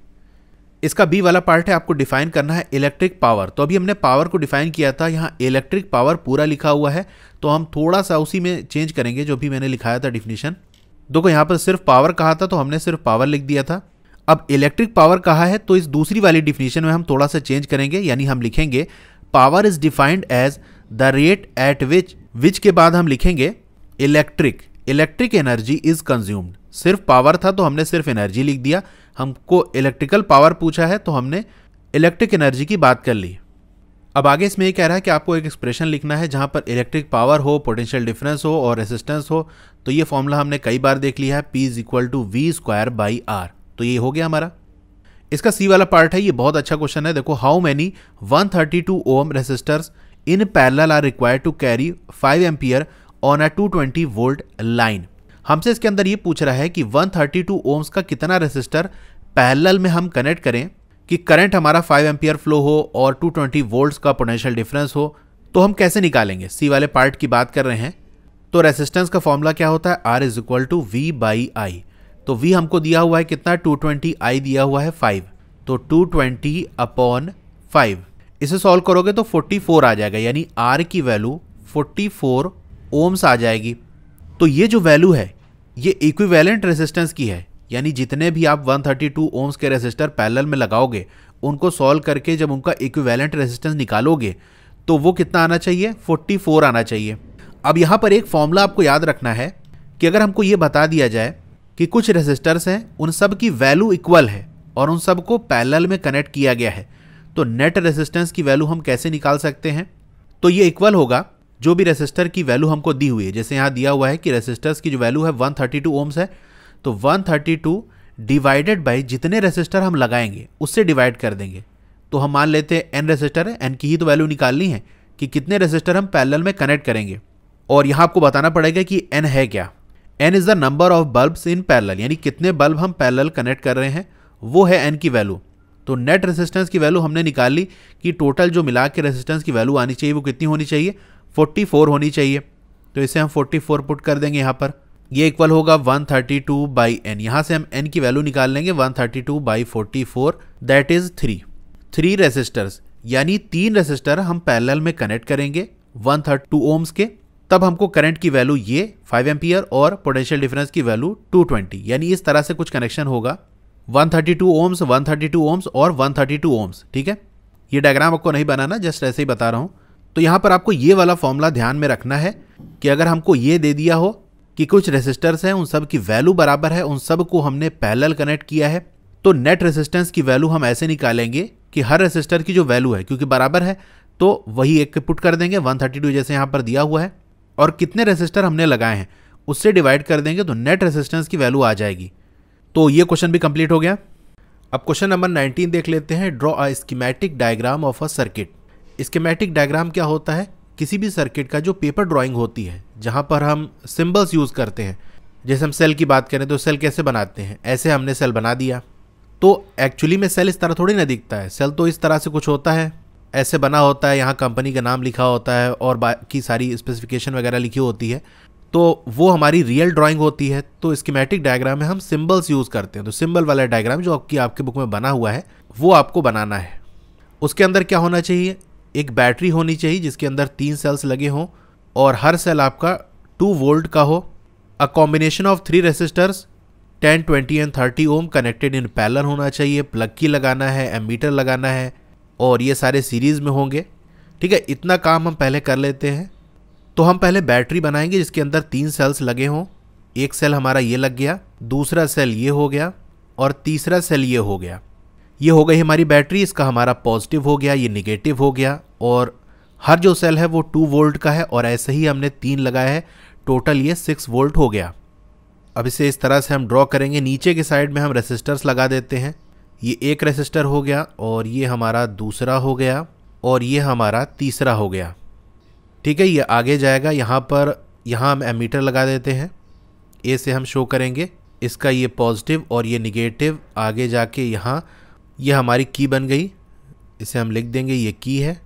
इसका बी वाला पार्ट है आपको डिफाइन करना है इलेक्ट्रिक पावर तो अभी हमने पावर को डिफाइन किया था यहाँ इलेक्ट्रिक पावर पूरा लिखा हुआ है तो हम थोड़ा सा उसी में चेंज करेंगे जो भी मैंने लिखाया था डिफिनीशन देखो यहाँ पर सिर्फ पावर कहा था तो हमने सिर्फ पावर लिख दिया था अब इलेक्ट्रिक पावर कहा है तो इस दूसरी वाली डिफिनीशन में हम थोड़ा सा चेंज करेंगे यानी हम लिखेंगे power is defined as the rate at which which के बाद हम लिखेंगे electric electric energy is consumed सिर्फ पावर था तो हमने सिर्फ एनर्जी लिख दिया हमको इलेक्ट्रिकल पावर पूछा है तो हमने इलेक्ट्रिक एनर्जी की बात कर ली अब आगे इसमें ये कह रहा है कि आपको एक एक्सप्रेशन लिखना है जहाँ पर इलेक्ट्रिक पावर हो पोटेंशियल डिफरेंस हो और रेसिस्टेंस हो तो ये फॉर्मूला हमने कई बार देख लिया है P is equal to V square by R तो ये हो गया हमारा इसका सी वाला पार्ट है ये बहुत अच्छा क्वेश्चन है देखो how many 132 thirty two ohm resistors in parallel are required to carry 5 ampere on a 220 twenty volt line हमसे इसके अंदर ये पूछ रहा है कि 132 थर्टी टू ओम्स का कितना रेसिस्टर पैरल में हम कनेक्ट करें कि करंट हमारा 5 एम्पियर फ्लो हो और 220 ट्वेंटी वोल्ट का पोटेंशियल डिफरेंस हो तो हम कैसे निकालेंगे सी वाले पार्ट की बात कर रहे हैं तो रेसिस्टेंस का फॉर्मूला क्या होता है R is equal to V by I तो v हमको दिया हुआ है कितना 220 i दिया हुआ है 5 तो 220 अपॉन फाइव इसे सॉल्व करोगे तो 44 आ जाएगा यानी r की वैल्यू 44 ओम्स आ जाएगी तो ये जो वैल्यू है ये इक्विवेलेंट रेजिस्टेंस की है यानी जितने भी आप 132 ओम्स के रेजिस्टर पैरेलल में लगाओगे उनको सॉल्व करके जब उनका इक्विवेलेंट रेजिस्टेंस निकालोगे तो वो कितना आना चाहिए 44 आना चाहिए अब यहाँ पर एक फॉर्मूला आपको याद रखना है कि अगर हमको ये बता दिया जाए कि कुछ रेजिस्टर्स हैं उन सब की वैल्यू इक्वल है और उन सबको पैरल में कनेक्ट किया गया है तो नेट रेजिस्टेंस की वैल्यू हम कैसे निकाल सकते हैं तो ये इक्वल होगा जो भी रेजिस्टर की वैल्यू हमको दी हुई है जैसे यहाँ दिया हुआ है कि रेजिस्टर्स की जो वैल्यू है 132 ओम्स है तो 132 डिवाइडेड बाई जितने रजिस्टर हम लगाएंगे उससे डिवाइड कर देंगे तो हम मान लेते हैं एन रजिस्टर है एन की ही तो वैल्यू निकालनी है कि कितने रजिस्टर हम पैरल में कनेक्ट करेंगे और यहाँ आपको बताना पड़ेगा कि एन है क्या N is the number of bulbs in parallel यानी कितने बल्ब हम पैरल कनेक्ट कर रहे हैं वो है एन की वैल्यू तो नेट रेजिस्टेंस की वैल्यू हमने निकाल ली कि टोटल जो मिला के रेजिस्टेंस की वैल्यू आनी चाहिए वो कितनी होनी चाहिए 44 होनी चाहिए तो इसे हम 44 पुट कर देंगे यहाँ पर ये इक्वल होगा 132 थर्टी टू बाई एन यहाँ से हम एन की वैल्यू निकाल लेंगे 132 thirty two by forty four that is three three registers यानी तीन रजिस्टर हम पैरल में कनेक्ट करेंगे वन टू ओम्स के तब हमको करंट की वैल्यू ये 5 एम्पियर और पोटेंशियल डिफरेंस की वैल्यू 220 यानी इस तरह से कुछ कनेक्शन होगा 132 ओम्स 132 ओम्स और 132 ओम्स ठीक है ये डायग्राम आपको नहीं बनाना जस्ट ऐसे ही बता रहा हूँ तो यहाँ पर आपको ये वाला फॉर्मूला ध्यान में रखना है कि अगर हमको ये दे दिया हो कि कुछ रेजिस्टर्स हैं उन सब की वैल्यू बराबर है उन सब को हमने पैरेलल कनेक्ट किया है तो नेट रेजिस्टेंस की वैल्यू हम ऐसे निकालेंगे कि हर रेजिस्टर की जो वैल्यू है क्योंकि बराबर है तो वही एक पुट कर देंगे 132 जैसे यहाँ पर दिया हुआ है और कितने रेसिस्टर हमने लगाए हैं उससे डिवाइड कर देंगे तो नेट रेसिस्टेंस की वैल्यू आ जाएगी तो ये क्वेश्चन भी कंप्लीट हो गया अब क्वेश्चन नंबर 19 देख लेते हैं draw a schematic diagram of a circuit schematic diagram क्या होता है किसी भी सर्किट का जो पेपर ड्राइंग होती है जहाँ पर हम सिम्बल्स यूज़ करते हैं जैसे हम सेल की बात करें तो सेल कैसे बनाते हैं ऐसे हमने सेल बना दिया तो एक्चुअली में सेल इस तरह थोड़ी ना दिखता है सेल तो इस तरह से कुछ होता है ऐसे बना होता है यहाँ कंपनी का नाम लिखा होता है और बाकी सारी स्पेसिफिकेशन वगैरह लिखी होती है तो वो हमारी रियल ड्राइंग होती है तो स्कीमेटिक डायग्राम में हम सिंबल्स यूज़ करते हैं तो सिंबल वाला डायग्राम जो आपकी आपके बुक में बना हुआ है वो आपको बनाना है उसके अंदर क्या होना चाहिए एक बैटरी होनी चाहिए जिसके अंदर तीन सेल्स लगे हों और हर सेल आपका टू वोल्ट का हो a combination of three resistors ten twenty and thirty ohm connected in parallel होना चाहिए प्लग की लगाना है एमीटर लगाना है और ये सारे सीरीज़ में होंगे ठीक है इतना काम हम पहले कर लेते हैं तो हम पहले बैटरी बनाएंगे जिसके अंदर तीन सेल्स लगे हों एक सेल हमारा ये लग गया दूसरा सेल ये हो गया और तीसरा सेल ये हो गया ये हो गई हमारी बैटरी इसका हमारा पॉजिटिव हो गया ये निगेटिव हो गया और हर जो सेल है वो टू वोल्ट का है और ऐसे ही हमने तीन लगाया है टोटल ये सिक्स वोल्ट हो गया अब इसे इस तरह से हम ड्रॉ करेंगे नीचे के साइड में हम रेसिस्टर्स लगा देते हैं ये एक रेसिस्टर हो गया और ये हमारा दूसरा हो गया और ये हमारा तीसरा हो गया ठीक है ये आगे जाएगा यहाँ पर यहाँ हम एमीटर लगा देते हैं ए से हम शो करेंगे इसका ये पॉजिटिव और ये निगेटिव आगे जाके यहाँ ये हमारी की बन गई इसे हम लिख देंगे ये की है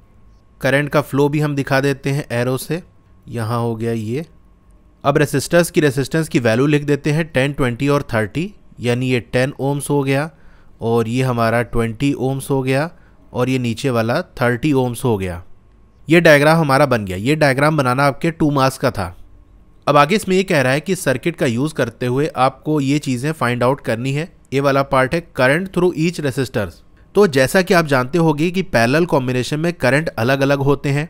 करंट का फ्लो भी हम दिखा देते हैं एरो से यहाँ हो गया ये अब रेसिस्टर्स की रेसिस्टेंस की वैल्यू लिख देते हैं टेन ट्वेंटी और थर्टी यानी ये टेन ओम्स हो गया और ये हमारा 20 ओम्स हो गया और ये नीचे वाला 30 ओम्स हो गया ये डायग्राम हमारा बन गया ये डायग्राम बनाना आपके टू मास का था अब आगे इसमें ये कह रहा है कि सर्किट का यूज़ करते हुए आपको ये चीज़ें फाइंड आउट करनी है ये वाला पार्ट है करंट थ्रू ईच रेसिस्टर्स तो जैसा कि आप जानते होंगे कि पैरल कॉम्बिनेशन में करंट अलग अलग होते हैं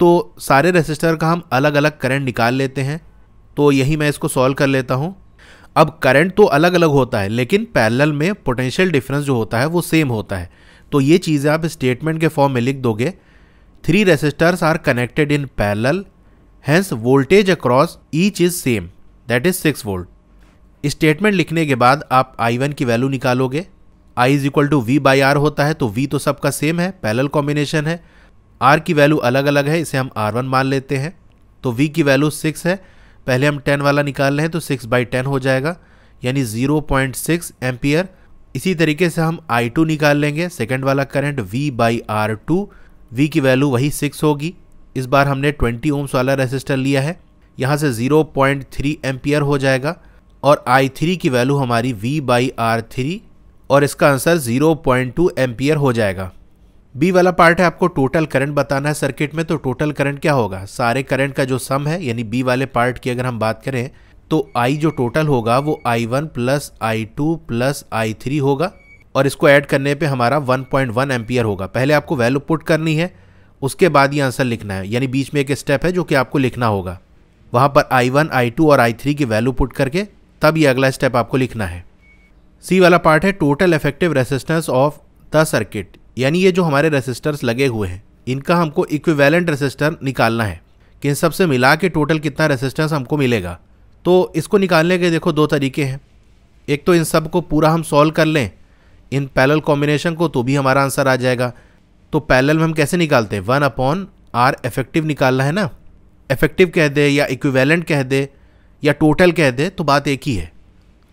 तो सारे रेसिस्टर का हम अलग अलग करंट निकाल लेते हैं तो यही मैं इसको सॉल्व कर लेता हूँ अब करंट तो अलग अलग होता है लेकिन पैरेलल में पोटेंशियल डिफरेंस जो होता है वो सेम होता है तो ये चीज़ें आप स्टेटमेंट के फॉर्म में लिख दोगे three resistors are connected in parallel hence voltage across each is same that is six volt statement लिखने के बाद आप आई वन की वैल्यू निकालोगे I is equal to V by R होता है तो वी तो सबका सेम है पैरेलल कॉम्बिनेशन है आर की वैल्यू अलग अलग है इसे हम आर वन मान लेते हैं तो वी की वैल्यू सिक्स है पहले हम टेन वाला निकाल रहे हैं तो सिक्स बाई टेन हो जाएगा यानी ज़ीरो पॉइंट सिक्स एम्पियर इसी तरीके से हम आई टू निकाल लेंगे सेकेंड वाला current V by R two V की वैल्यू वही सिक्स होगी इस बार हमने ट्वेंटी ओम्स वाला रेसिस्टर लिया है यहाँ से ज़ीरो पॉइंट थ्री एम्पियर हो जाएगा और आई थ्री की वैल्यू हमारी वी बाई आर थ्री और इसका answer zero point two ampere हो जाएगा बी वाला पार्ट है आपको टोटल करंट बताना है सर्किट में तो टोटल करंट क्या होगा सारे करंट का जो सम है यानी बी वाले पार्ट की अगर हम बात करें तो आई जो टोटल होगा वो I one plus I two plus I three होगा और इसको ऐड करने पे हमारा 1.1 पॉइंट एम्पियर होगा पहले आपको वैल्यू पुट करनी है उसके बाद ये आंसर लिखना है यानी बीच में एक स्टेप है जो कि आपको लिखना होगा वहाँ पर आई वन आई टू और आई थ्री की वैल्यू पुट करके तब ये अगला स्टेप आपको लिखना है सी वाला पार्ट है total effective resistance of the circuit यानी ये जो हमारे रेसिस्टर्स लगे हुए हैं इनका हमको इक्विवेलेंट रेसिस्टर निकालना है कि इन सबसे मिला के टोटल कितना रेसिस्टेंस हमको मिलेगा तो इसको निकालने के देखो दो तरीके हैं एक तो इन सब को पूरा हम सॉल्व कर लें इन पैरल कॉम्बिनेशन को तो भी हमारा आंसर आ जाएगा तो पैरल में हम कैसे निकालते हैं वन अपॉन आर इफेक्टिव निकालना है ना इफेक्टिव कह दे या इक्विवेलेंट कह दे या टोटल कह दे तो बात एक ही है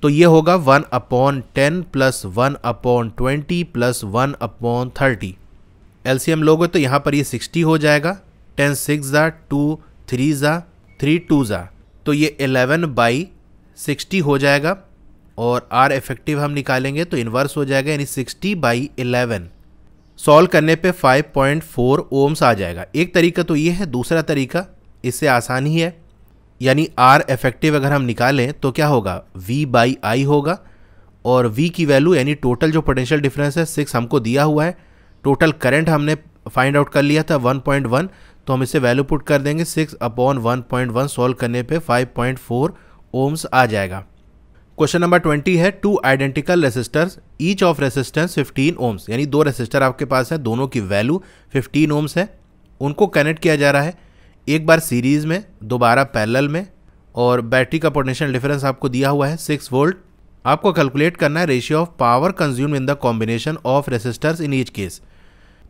तो ये होगा one upon ten plus one upon twenty plus one upon thirty LCM लोगे तो यहाँ पर ये सिक्सटी हो जाएगा टेन सिक्स ज़ा टू थ्री ज़ा थ्री टू ज़ा तो ये एलेवन बाई सिक्सटी हो जाएगा और आर इफेक्टिव हम निकालेंगे तो इन्वर्स हो जाएगा यानी सिक्सटी बाई एलेवन सॉल्व करने पे 5.4 ओम्स आ जाएगा एक तरीका तो ये है दूसरा तरीका इससे आसान ही है यानी आर इफेक्टिव अगर हम निकालें तो क्या होगा वी बाई आई होगा और वी की वैल्यू यानी टोटल जो पोटेंशियल डिफरेंस है सिक्स हमको दिया हुआ है टोटल करंट हमने फाइंड आउट कर लिया था वन पॉइंट वन तो हम इसे वैल्यू पुट कर देंगे six upon one point one solve करने पे फाइव पॉइंट फोर ओम्स आ जाएगा क्वेश्चन नंबर ट्वेंटी है two identical resistors each of resistance fifteen ohms यानी दो रेसिस्टर आपके पास हैं दोनों की वैल्यू फिफ्टीन ओम्स है उनको कनेक्ट किया जा रहा है एक बार सीरीज़ में दोबारा पैरल में और बैटरी का पोटेंशियल डिफरेंस आपको दिया हुआ है सिक्स वोल्ट आपको कैलकुलेट करना है ratio of power consume in the combination of resistors in each case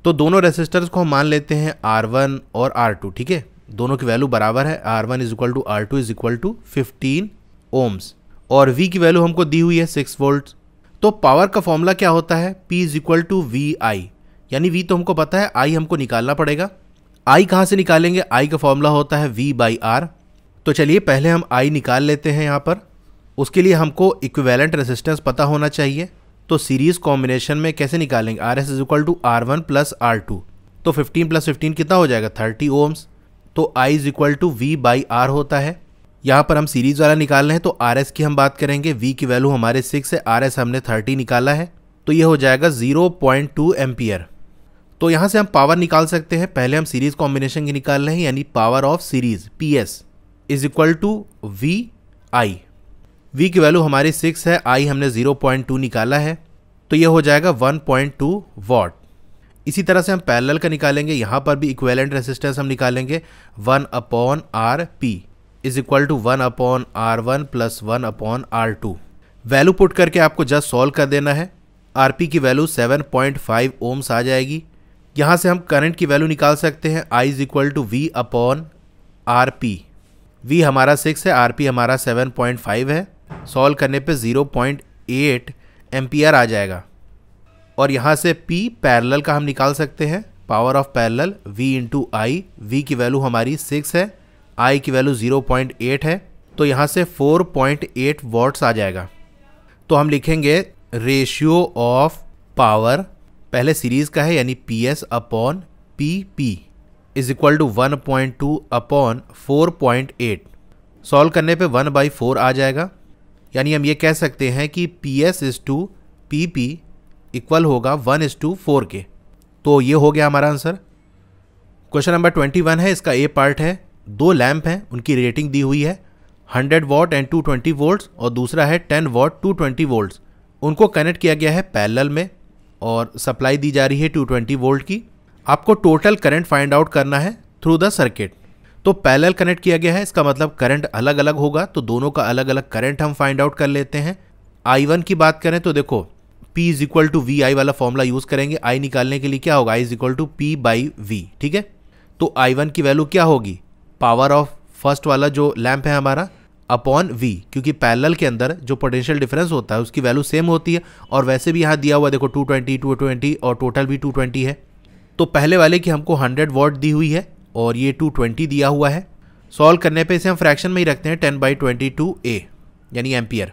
तो दोनों रेसिस्टर्स को हम मान लेते हैं आर वन और आर टू ठीक है दोनों की वैल्यू बराबर है R one is equal to R two is equal to fifteen ohms और वी की वैल्यू हमको दी हुई है सिक्स वोल्ट तो पावर का फॉर्मूला क्या होता है P is equal to V आई यानी वी तो हमको पता है आई हमको निकालना पड़ेगा आई कहाँ से निकालेंगे आई का फॉर्मूला होता है वी बाई आर तो चलिए पहले हम आई निकाल लेते हैं यहाँ पर उसके लिए हमको इक्विवेलेंट रेजिस्टेंस पता होना चाहिए तो सीरीज कॉम्बिनेशन में कैसे निकालेंगे R S is equal to R one plus R two तो फिफ्टीन प्लस फिफ्टीन कितना हो जाएगा थर्टी ओम्स तो I is equal to V by R होता है यहाँ पर हम सीरीज वाला निकाल रहे हैं तो आर एस की हम बात करेंगे वी की वैल्यू हमारे सिक्स है आर एस हमने थर्टी निकाला है तो ये हो जाएगा जीरो पॉइंट टू एम्पियर तो यहाँ से हम पावर निकाल सकते हैं पहले हम सीरीज कॉम्बिनेशन की निकाल रहे हैं यानी power of series P S is equal to V I V की वैल्यू हमारी सिक्स है आई हमने जीरो पॉइंट टू निकाला है तो ये हो जाएगा वन पॉइंट टू वॉट इसी तरह से हम पैरेलल का निकालेंगे यहाँ पर भी इक्वेलेंट रेसिस्टेंस हम निकालेंगे one upon R P is equal to one upon R one plus one upon R two value put करके आपको जस्ट सॉल्व कर देना है आर पी की value seven point five ohms आ जाएगी यहाँ से हम करंट की वैल्यू निकाल सकते हैं I is equal to V upon R P V हमारा सिक्स है आर पी हमारा सेवन पॉइंट फाइव है सॉल्व करने पे zero point eight ampere आ जाएगा और यहाँ से पी पैरेलल का हम निकाल सकते हैं power of parallel V into I V की वैल्यू हमारी सिक्स है आई की वैल्यू ज़ीरो पॉइंट एट है तो यहाँ से फोर पॉइंट एट वॉट्स आ जाएगा तो हम लिखेंगे रेशियो ऑफ पावर पहले सीरीज का है यानी P S upon P P is equal to one point two upon four point eight solve करने पे वन बाई फोर आ जाएगा यानी हम ये कह सकते हैं कि P S is to P P equal होगा वन इज टू फोर के तो ये हो गया हमारा answer question number twenty one है इसका ए पार्ट है दो लैम्प हैं उनकी रेटिंग दी हुई है hundred watt and two twenty volts और दूसरा है ten watt two twenty volts उनको कनेक्ट किया गया है पैरेलल में और सप्लाई दी जा रही है 220 वोल्ट की आपको टोटल करंट फाइंड आउट करना है थ्रू द सर्किट तो पैरेलल कनेक्ट किया गया है इसका मतलब करंट अलग अलग होगा तो दोनों का अलग अलग करंट हम फाइंड आउट कर लेते हैं आई वन की बात करें तो देखो P is equal to V I वाला फॉर्मूला यूज करेंगे आई निकालने के लिए क्या होगा I is equal to P by V ठीक है तो आई वन की वैल्यू क्या होगी पावर ऑफ फर्स्ट वाला जो लैंप है हमारा अपॉन वी क्योंकि पैरल के अंदर जो पोटेंशियल डिफरेंस होता है उसकी वैल्यू सेम होती है और वैसे भी यहाँ दिया हुआ देखो 220 220 और टोटल भी 220 है तो पहले वाले की हमको 100 वॉट दी हुई है और ये 220 दिया हुआ है सॉल्व करने पे इसे हम फ्रैक्शन में ही रखते हैं ten by twenty two A यानी एम्पियर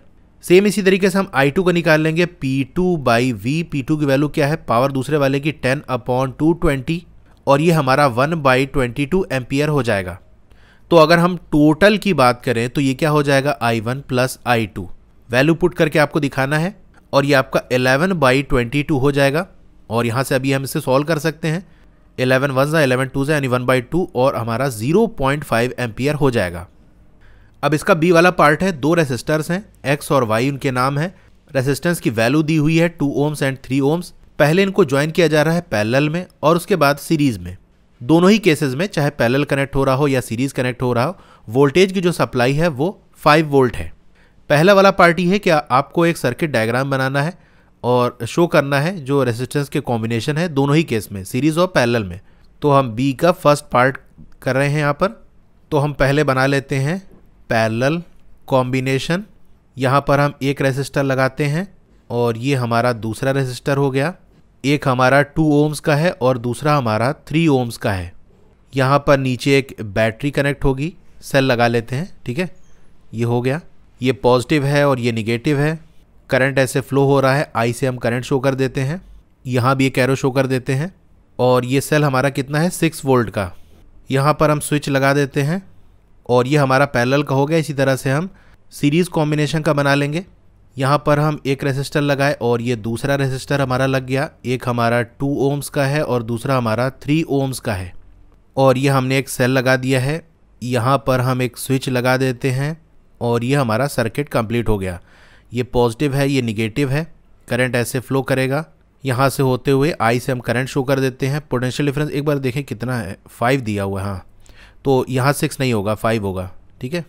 सेम इसी तरीके से हम आई टू का निकाल लेंगे P two by V P two की वैल्यू क्या है पावर दूसरे वाले की टेन अपॉन टू ट्वेंटी और ये हमारा one by twenty two ampere हो जाएगा तो अगर हम टोटल की बात करें तो ये क्या हो जाएगा I one plus I two value put करके आपको दिखाना है और ये आपका 11 बाई ट्वेंटी टू हो जाएगा और यहाँ से अभी हम इसे सॉल्व कर सकते हैं 11 वन ज़ा एलेवन टू ज़ा यानी वन बाई टू और हमारा ज़ीरो पॉइंट फाइव हो जाएगा अब इसका बी वाला पार्ट है दो रेसिस्टर्स हैं एक्स और वाई उनके नाम है रेसिस्टेंस की वैल्यू दी हुई है two ohms and three ohms पहले इनको ज्वाइन किया जा रहा है पैरेलल में और उसके बाद सीरीज में दोनों ही केसेस में चाहे पैरेलल कनेक्ट हो रहा हो या सीरीज कनेक्ट हो रहा हो वोल्टेज की जो सप्लाई है वो 5 वोल्ट है पहला वाला पार्टी है कि आपको एक सर्किट डायग्राम बनाना है और शो करना है जो रेजिस्टेंस के कॉम्बिनेशन है दोनों ही केस में सीरीज और पैरेलल में तो हम बी का फर्स्ट पार्ट कर रहे हैं यहाँ पर तो हम पहले बना लेते हैं पैरेलल कॉम्बिनेशन यहाँ पर हम एक रजिस्टर लगाते हैं और ये हमारा दूसरा रजिस्टर हो गया एक हमारा टू ओम्स का है और दूसरा हमारा थ्री ओम्स का है यहाँ पर नीचे एक बैटरी कनेक्ट होगी सेल लगा लेते हैं ठीक है ये हो गया ये पॉजिटिव है और ये निगेटिव है करंट ऐसे फ्लो हो रहा है आई से हम करंट शो कर देते हैं यहाँ भी एक एरो शो कर देते हैं और ये सेल हमारा कितना है सिक्स वोल्ट का यहाँ पर हम स्विच लगा देते हैं और ये हमारा पैरल का हो गया इसी तरह से हम सीरीज़ कॉम्बिनेशन का बना लेंगे यहाँ पर हम एक रेजिस्टर लगाए और ये दूसरा रेजिस्टर हमारा लग गया एक हमारा टू ओम्स का है और दूसरा हमारा थ्री ओम्स का है और ये हमने एक सेल लगा दिया है यहाँ पर हम एक स्विच लगा देते हैं और ये हमारा सर्किट कंप्लीट हो गया ये पॉजिटिव है ये निगेटिव है करंट ऐसे फ्लो करेगा यहाँ से होते हुए आई से हम करंट शो कर देते हैं पोटेंशियल डिफरेंस एक बार देखें कितना है फाइव दिया हुआ है हाँ तो यहाँ सिक्स नहीं होगा फाइव होगा ठीक है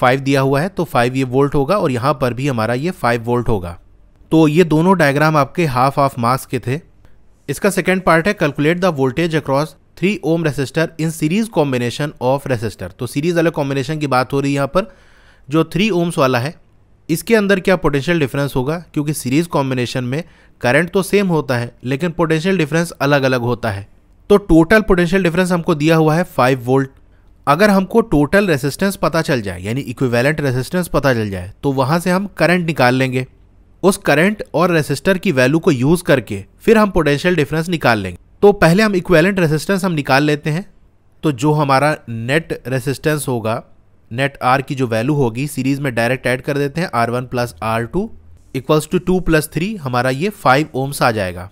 फाइव दिया हुआ है तो फाइव ये वोल्ट होगा और यहाँ पर भी हमारा ये फाइव वोल्ट होगा तो ये दोनों डायग्राम आपके हाफ ऑफ मार्क्स के थे इसका सेकेंड पार्ट है calculate the voltage across three ohm resistor in series combination of resistor तो सीरीज अलग कॉम्बिनेशन की बात हो रही है यहाँ पर जो थ्री ओम्स वाला है इसके अंदर क्या पोटेंशियल डिफरेंस होगा क्योंकि सीरीज कॉम्बिनेशन में करंट तो सेम होता है लेकिन पोटेंशियल डिफरेंस अलग अलग होता है तो टोटल पोटेंशियल डिफरेंस हमको दिया हुआ है फाइव वोल्ट अगर हमको टोटल रेजिस्टेंस पता चल जाए यानी इक्विवेलेंट रेजिस्टेंस पता चल जाए तो वहां से हम करंट निकाल लेंगे उस करंट और रेसिस्टर की वैल्यू को यूज़ करके फिर हम पोटेंशियल डिफरेंस निकाल लेंगे तो पहले हम इक्वेलेंट रेसिस्टेंस हम निकाल लेते हैं तो जो हमारा नेट रेसिस्टेंस होगा नेट आर की जो वैल्यू होगी सीरीज में डायरेक्ट ऐड कर देते हैं R one plus R two equals to two plus three हमारा ये फाइव ओम्स आ जाएगा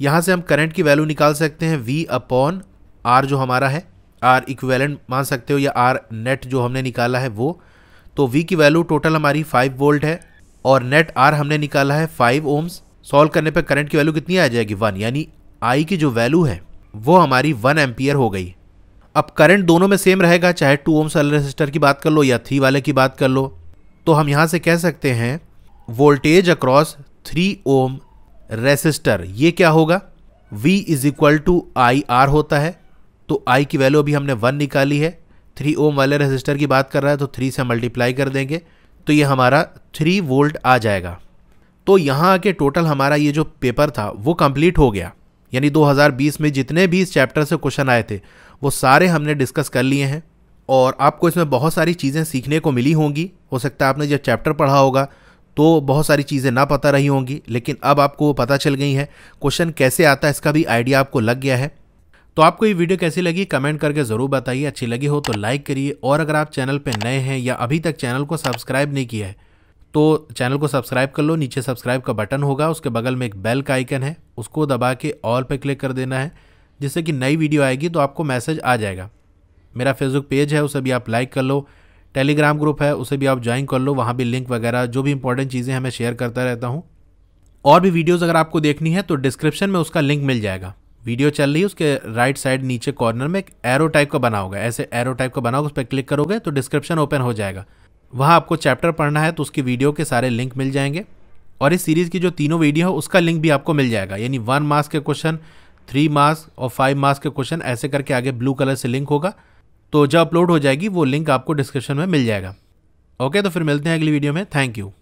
यहाँ से हम करंट की वैल्यू निकाल सकते हैं वी अपॉन आर जो हमारा है आर इक्वेलेंट मान सकते हो या आर नेट जो हमने निकाला है वो तो वी की वैल्यू टोटल हमारी फाइव वोल्ट है और नेट आर हमने निकाला है फाइव ओम्स सॉल्व करने पर करंट की वैल्यू कितनी आ जाएगी वन यानी आई की जो वैल्यू है वो हमारी वन एम्पियर हो गई अब करंट दोनों में सेम रहेगा चाहे टू ओम्स वाले रजिस्टर की बात कर लो या थ्री वाले की बात कर लो तो हम यहाँ से कह सकते हैं voltage across three ohm resistor ये क्या होगा V is equal to I R होता है तो आई की वैल्यू अभी हमने वन निकाली है थ्री ओम वाले रेजिस्टर की बात कर रहा है तो थ्री से मल्टीप्लाई कर देंगे तो ये हमारा थ्री वोल्ट आ जाएगा तो यहाँ आके टोटल हमारा ये जो पेपर था वो कंप्लीट हो गया यानी 2020 में जितने भी इस चैप्टर से क्वेश्चन आए थे वो सारे हमने डिस्कस कर लिए हैं और आपको इसमें बहुत सारी चीज़ें सीखने को मिली होंगी हो सकता है आपने जब चैप्टर पढ़ा होगा तो बहुत सारी चीज़ें ना पता रही होंगी लेकिन अब आपको पता चल गई हैं क्वेश्चन कैसे आता है इसका भी आइडिया आपको लग गया है तो आपको ये वीडियो कैसी लगी कमेंट करके ज़रूर बताइए अच्छी लगी हो तो लाइक करिए और अगर आप चैनल पर नए हैं या अभी तक चैनल को सब्सक्राइब नहीं किया है तो चैनल को सब्सक्राइब कर लो नीचे सब्सक्राइब का बटन होगा उसके बगल में एक बेल का आइकन है उसको दबा के ऑल पर क्लिक कर देना है जिससे कि नई वीडियो आएगी तो आपको मैसेज आ जाएगा मेरा फेसबुक पेज है उसे भी आप लाइक कर लो टेलीग्राम ग्रुप है उसे भी आप ज्वाइन कर लो वहाँ भी लिंक वगैरह जो भी इंपॉर्टेंट चीज़ें हैं मैं शेयर करता रहता हूँ और भी वीडियोज़ अगर आपको देखनी है तो डिस्क्रिप्शन में उसका लिंक मिल जाएगा वीडियो चल रही है उसके राइट साइड नीचे कॉर्नर में एक एरो टाइप का बना होगा ऐसे एरो टाइप का बना होगा उस पर क्लिक करोगे तो डिस्क्रिप्शन ओपन हो जाएगा वहाँ आपको चैप्टर पढ़ना है तो उसकी वीडियो के सारे लिंक मिल जाएंगे और इस सीरीज़ की जो तीनों वीडियो है उसका लिंक भी आपको मिल जाएगा यानी वन मार्क्स के क्वेश्चन थ्री मार्क्स और फाइव मार्क्स के क्वेश्चन ऐसे करके आगे ब्लू कलर से लिंक होगा तो जब अपलोड हो जाएगी वो लिंक आपको डिस्क्रिप्शन में मिल जाएगा ओके तो फिर मिलते हैं अगली वीडियो में थैंक यू